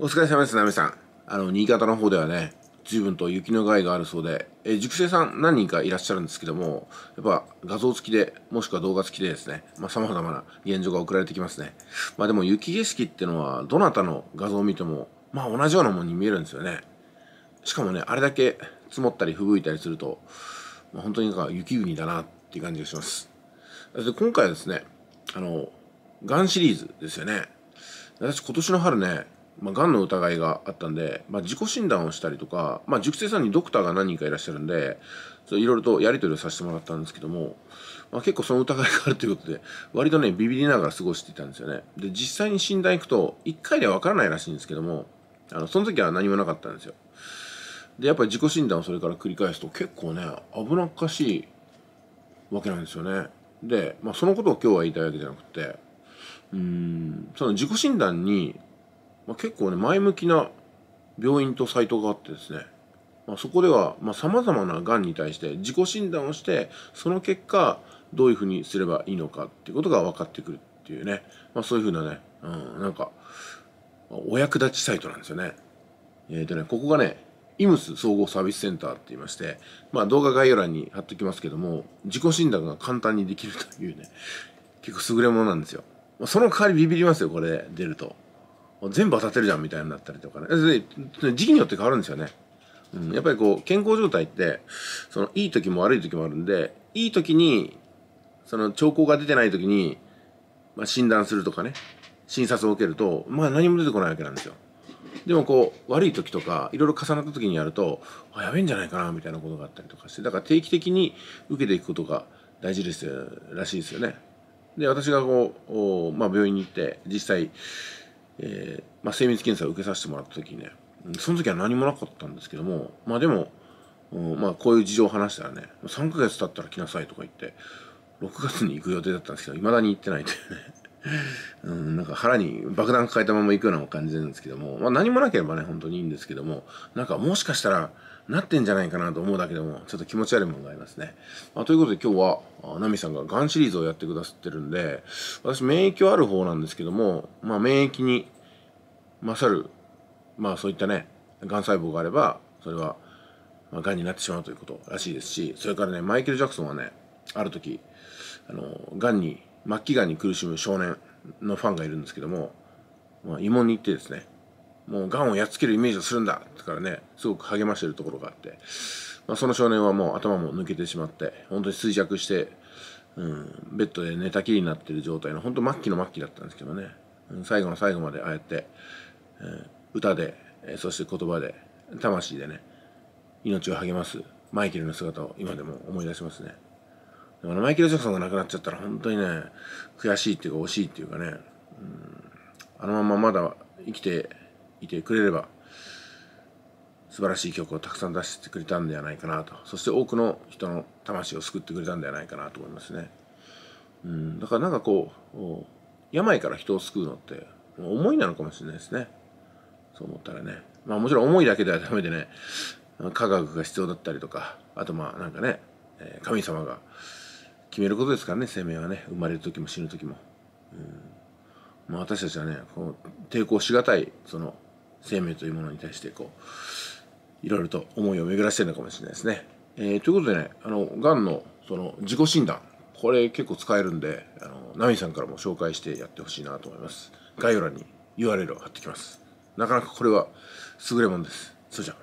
お疲れ様です、ナミさん。あの、新潟の方ではね、随分と雪の害があるそうで、え熟成さん何人かいらっしゃるんですけども、やっぱ画像付きで、もしくは動画付きでですね、まあ、様々な現状が送られてきますね。まあでも雪景色ってのは、どなたの画像を見ても、まあ同じようなもんに見えるんですよね。しかもね、あれだけ積もったり吹雪いたりすると、まあ、本当になんか雪国だなっていう感じがします。で今回はですね、あの、ガンシリーズですよね。私今年の春ね、まあ、がんの疑いがあったんで、まあ、自己診断をしたりとか、まあ、塾生さんにドクターが何人かいらっしゃるんで、いろいろとやり取りをさせてもらったんですけども、まあ、結構その疑いがあるということで、割とね、ビビりながら過ごしていたんですよね。で、実際に診断行くと、1回ではわからないらしいんですけども、あの、その時は何もなかったんですよ。で、やっぱり自己診断をそれから繰り返すと結構ね、危なっかしいわけなんですよね。で、まあ、そのことを今日は言いたいわけじゃなくて、うーん、その自己診断にまあ、結構ね前向きな病院とサイトがあってですね、まあ、そこではさまざ、まながんに対して自己診断をしてその結果どういうふうにすればいいのかっていうことが分かってくるっていうね、まあ、そういうふうなね、うん、なんかお役立ちサイトなんですよね。えっ、ー、とねここがねイムス総合サービスセンターって言いまして、まあ、動画概要欄に貼っておきますけども自己診断が簡単にできるというね結構優れものなんですよ。その代わりビビりますよこれ出ると。全部当たってるじゃんみたいになったりとかね時期によって変わるんですよね、うん、やっぱりこう健康状態ってそのいい時も悪い時もあるんでいい時にその兆候が出てない時に、まあ、診断するとかね診察を受けるとまあ何も出てこないわけなんですよでもこう悪い時とかいろいろ重なった時にやるとあやべえんじゃないかなみたいなことがあったりとかしてだから定期的に受けていくことが大事ですらしいですよねで私がこうまあ、病院に行って実際えー、まあ、精密検査を受けさせてもらった時にねその時は何もなかったんですけどもまあでも、うん、まあこういう事情を話したらね3ヶ月経ったら来なさいとか言って6月に行く予定だったんですけどいまだに行ってないというねうん、なんか腹に爆弾抱えたまま行くような感じなんですけども、まあ、何もなければね本当にいいんですけどもなんかもしかしたらなってんじゃないかなと思うだけでもちょっと気持ち悪いものがありますね。まあ、ということで今日はナミさんがガンシリーズをやってくださってるんで私免疫はある方なんですけども、まあ、免疫に勝る、まあ、そういったねがん細胞があればそれはまあ、癌になってしまうということらしいですしそれからねマイケル・ジャクソンはねある時あの癌に末期がんに苦しむ少年のファンがいるんですけども、まあ、慰問に行ってですねもうがんをやっつけるイメージをするんだってからねすごく励ましてるところがあって、まあ、その少年はもう頭も抜けてしまって本当に衰弱して、うん、ベッドで寝たきりになってる状態の本当末期の末期だったんですけどね、うん、最後の最後までああやって、え歌で、えそして言葉で魂でね命を励ますマイケルの姿を今でも思い出しますね。でもマイケル・ジャクソンが亡くなっちゃったら本当にね、悔しいっていうか惜しいっていうかね、うん、あのまままだ生きていてくれれば、素晴らしい曲をたくさん出してくれたんではないかなと。そして多くの人の魂を救ってくれたんではないかなと思いますね。うん、だからなんかこう、病から人を救うのって、思いなのかもしれないですね。そう思ったらね。まあもちろん思いだけではダメでね、科学が必要だったりとか、あとまあなんかね、神様が決めることですからね生命はね生まれる時も死ぬ時も、うんまあ、私たちはねこの抵抗しがたいその生命というものに対してこういろいろと思いを巡らしてるのかもしれないですね。えー、ということでねあのがんのその自己診断これ結構使えるんであのナミさんからも紹介してやってほしいなと思います。概要欄に URL を貼ってきます。なかなかこれは優れものです。それじゃ